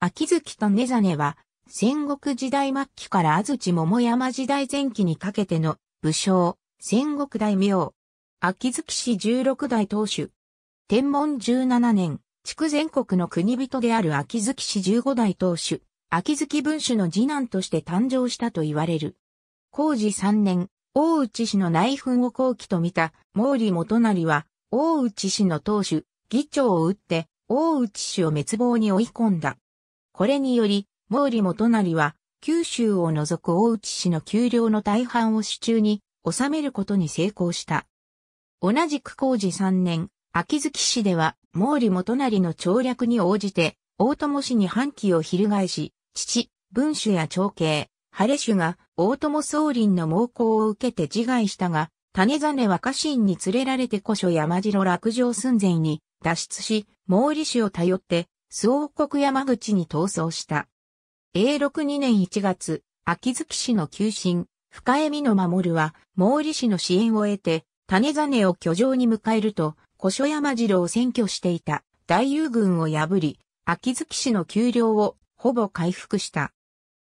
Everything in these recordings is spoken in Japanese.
秋月と種真は、戦国時代末期から安土桃山時代前期にかけての武将、戦国大名。秋月氏16代当主。天文17年、区全国の国人である秋月氏15代当主。秋月文主の次男として誕生したと言われる。工事3年、大内氏の内紛を後期と見た毛利元就は、大内氏の当主、議長を打って、大内氏を滅亡に追い込んだ。これにより、毛利元就は、九州を除く大内市の丘陵の大半を市中に収めることに成功した。同じく工事3年、秋月市では毛利元就の調略に応じて、大友氏に反旗を翻し、父、文書や長兄、晴れ主が大友宗林の猛攻を受けて自害したが、種真は家臣に連れられて古書山城落城寸前に脱出し、毛利氏を頼って周国山口に逃走した。永禄2年1月、秋月市の旧臣、深江美の守は、毛利氏の支援を得て、種種を居城に迎えると、古書山次郎を占拠していた大友軍を破り、秋月市の丘陵をほぼ回復した。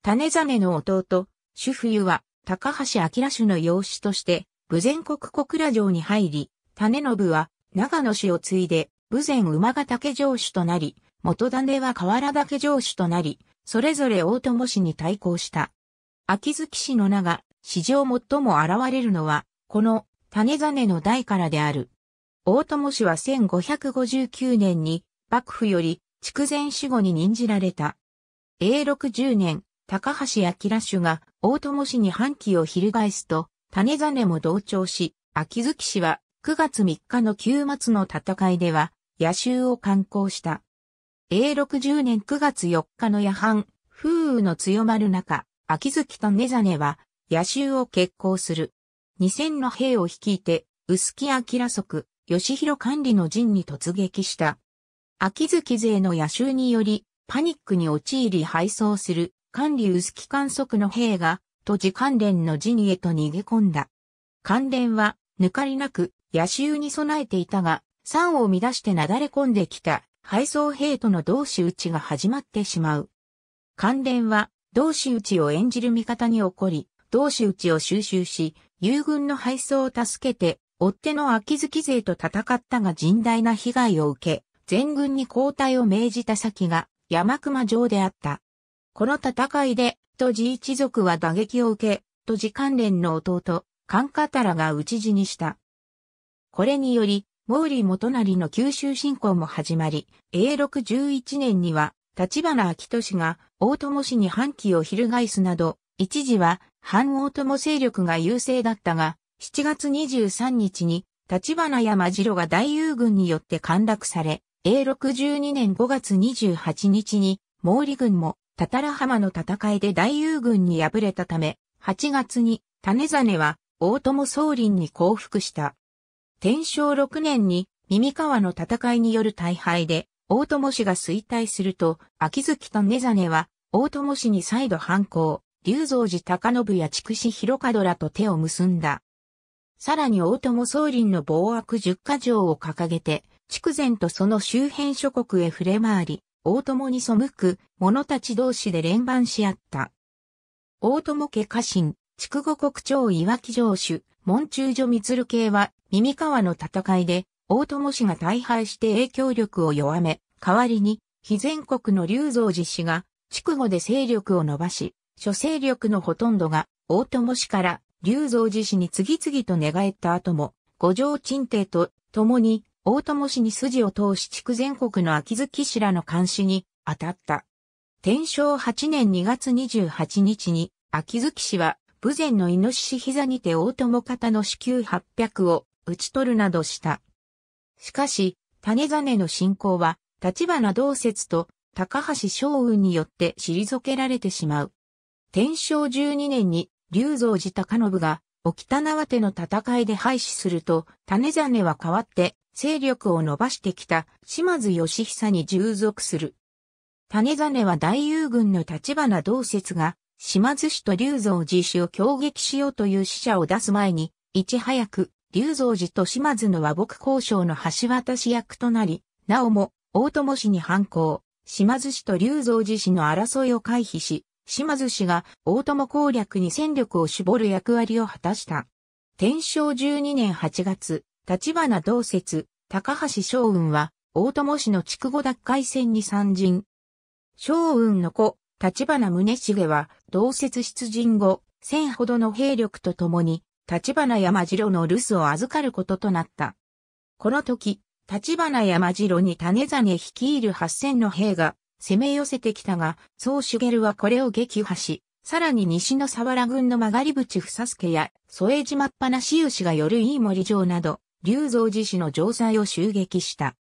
種種の弟、主夫は高橋明主の養子として、武前国小倉城に入り、種信は長野氏を継いで、武前馬ヶ岳城主となり、元種は河原岳城主となり、それぞれ大友氏に対抗した。秋月氏の名が史上最も現れるのは、この種種の代からである。大友氏は1559年に幕府より筑前守護に任じられた。永禄10年、高橋明主が大友氏に反旗を翻すと、種種も同調し、秋月氏は9月3日の旧末の戦いでは、野衆を観光した。A60 年9月4日の夜半、風雨の強まる中、秋月と根ネは、野州を決行する。2000の兵を率いて、薄木明則、吉弘管理の陣に突撃した。秋月勢の野州により、パニックに陥り敗走する、管理薄木観測の兵が、都市関連の陣へと逃げ込んだ。関連は、抜かりなく、野州に備えていたが、山を乱して流れ込んできた配送兵との同士打ちが始まってしまう。関連は、同士打ちを演じる味方に起こり、同士打ちを収集し、友軍の配送を助けて、追手の秋月勢と戦ったが甚大な被害を受け、全軍に交代を命じた先が山熊城であった。この戦いで、とじ一族は打撃を受け、とじ関連の弟、カンカタラが討ち死にした。これにより、毛利元就の九州侵攻も始まり、永禄11年には、立花明俊が大友氏に反旗を翻すなど、一時は反大友勢力が優勢だったが、7月23日に立花山城が大友軍によって陥落され、永禄12年5月28日に毛利軍もたら浜の戦いで大友軍に敗れたため、8月に種真は大友総林に降伏した。天正6年に耳川の戦いによる大敗で、大友氏が衰退すると、秋月と根真は、大友氏に再度反抗、龍造寺高信や筑紫広門らと手を結んだ。さらに大友宗林の暴悪十箇条を掲げて、筑前とその周辺諸国へ触れ回り、大友に背く者たち同士で連番し合った。大友家家臣、筑後国長岩木城主、門中所鶴系は、耳川の戦いで、大友氏が大敗して影響力を弱め、代わりに、非全国の龍造寺氏が、筑後で勢力を伸ばし、諸勢力のほとんどが、大友氏から、龍造寺氏に次々と寝返った後も、五条鎮帝と、共に、大友氏に筋を通し筑全国の秋月氏らの監視に、当たった。天正8年2月28日に、秋月氏は、武前のイノシシ膝にて大友方の子宮800を打ち取るなどした。しかし、種真の信仰は、立花道説と高橋昌雲によって退けられてしまう。天正12年に、龍蔵寺高信が、沖田縄手の戦いで廃止すると、種真は代わって、勢力を伸ばしてきた島津義久に従属する。種真は大友軍の立花道説が島津氏と龍造寺氏を攻撃しようという使者を出す前に、いち早く、龍造寺と島津の和睦交渉の橋渡し役となり、なおも、大友氏に反抗、島津氏と龍造寺氏の争いを回避し、島津氏が大友攻略に戦力を絞る役割を果たした。天正12年8月、立花同説、高橋昌雲は、大友氏の筑後奪回戦に参陣。昌雲の子、立花宗茂は、同説出陣後、千ほどの兵力と共に、立花山城の留守を預かることとなった。この時、立花山城に種種率いる八千の兵が攻め寄せてきたが、宗茂はこれを撃破し、さらに西の沢原軍の曲がり淵す助や、添島っぱなし牛が寄る飯森城など、龍造寺市の城塞を襲撃した。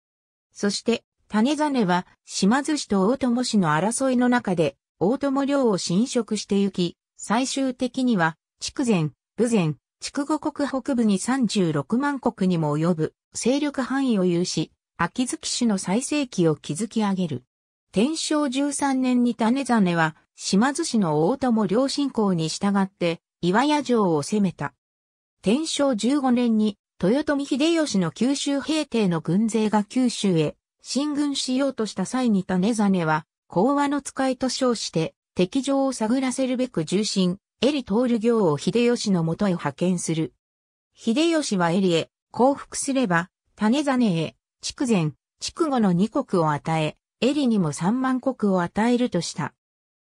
そして、種種は島津氏と大友氏の争いの中で大友領を侵食してゆき、最終的には、筑前、武前、筑後国北部に36万国にも及ぶ勢力範囲を有し、秋月市の最盛期を築き上げる。天正13年に種真は、島津市の大友領信仰に従って、岩屋城を攻めた。天正15年に、豊臣秀吉の九州平定の軍勢が九州へ進軍しようとした際に種真は、講和の使いと称して、敵情を探らせるべく重臣、エリ通る行を秀吉のもとへ派遣する。秀吉はエリへ、降伏すれば、種真へ、筑前、筑後の二国を与え、エリにも三万国を与えるとした。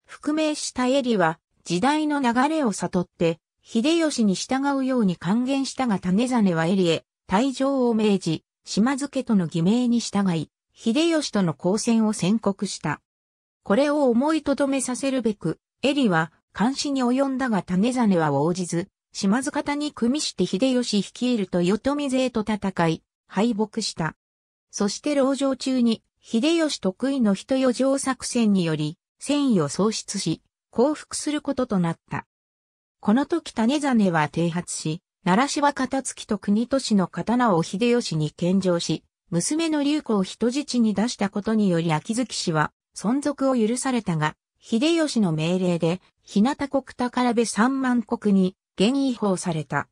復命したエリは、時代の流れを悟って、秀吉に従うように還元したが種真はエリへ、退場を命じ、島津家との偽名に従い、秀吉との交戦を宣告した。これを思いとどめさせるべく、エリは監視に及んだが種真は応じず、島津方に組みして秀吉率いると与富勢と戦い、敗北した。そして牢城中に、秀吉得意の人余剰作戦により、戦意を喪失し、降伏することとなった。この時種真は停発し、奈良は片月と国都市の刀を秀吉に献上し、娘の竜子を人質に出したことにより秋月氏は存続を許されたが、秀吉の命令で、日向国宝部三万国に現位法された。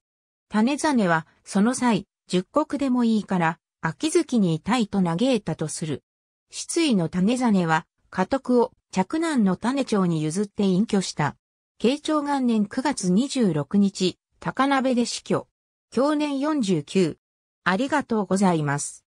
種真は、その際、十国でもいいから、秋月にいたいと嘆いたとする。失意の種真は、家督を嫡男の種町に譲って隠居した。慶長元年9月26日、高鍋で死去。去年49。ありがとうございます。